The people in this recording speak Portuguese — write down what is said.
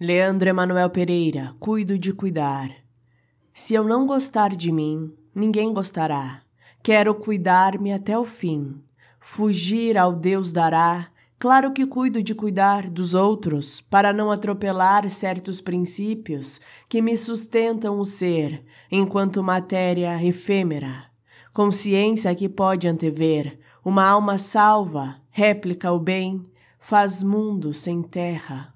Leandro Emanuel Pereira, cuido de cuidar. Se eu não gostar de mim, ninguém gostará. Quero cuidar-me até o fim. Fugir ao Deus dará. Claro que cuido de cuidar dos outros, para não atropelar certos princípios que me sustentam o ser, enquanto matéria efêmera. Consciência que pode antever, uma alma salva, réplica o bem, faz mundo sem terra.